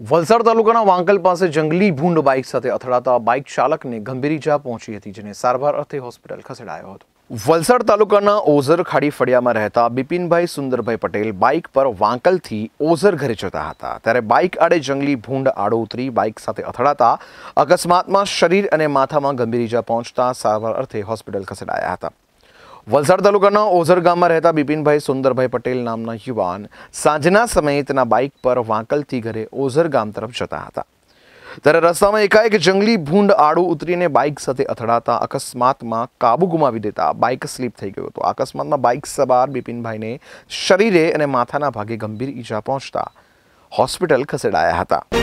વલસાડ તાલુકાના વાંકલ પાસે જંગલી ભૂંડ બાઇક સાથે અથડાતા બાઇક ચાલકને ગંભીર ઇજા પહોંચી હતી જેને સારવાર અર્થે હોસ્પિટલ ખસેડાયો હતો વલસાડ તાલુકાના ઓઝર ખાડી ફળિયામાં રહેતા બિપિનભાઈ સુંદરભાઈ પટેલ બાઇક પર વાંકલથી ઓઝર ઘરે જતા હતા ત્યારે બાઇક આડે જંગલી ભૂંડ આડો ઉતરી બાઇક સાથે અથડાતા અકસ્માતમાં શરીર અને માથામાં ગંભીર ઇજા પહોંચતા સારવાર અર્થે હોસ્પિટલ ખસેડાયા હતા વલસાડ તાલુકાના ઓઝર ગામમાં રહેતા બિપિનભાઈ સુંદરભાઈ પટેલ નામના યુવાન સાંજના સમયે તેના બાઇક પર વાંકલથી ઘરે ઓઝર ગામ તરફ જતા હતા ત્યારે રસ્તામાં એકાએક જંગલી ભૂંડ આડું ઉતરીને બાઇક સાથે અથડાતા અકસ્માતમાં કાબુ ગુમાવી દેતા બાઇક સ્લીપ થઈ ગયું હતું અકસ્માતમાં બાઇક સવાર બિપિનભાઈને શરીરે અને માથાના ભાગે ગંભીર ઈજા પહોંચતા હોસ્પિટલ ખસેડાયા હતા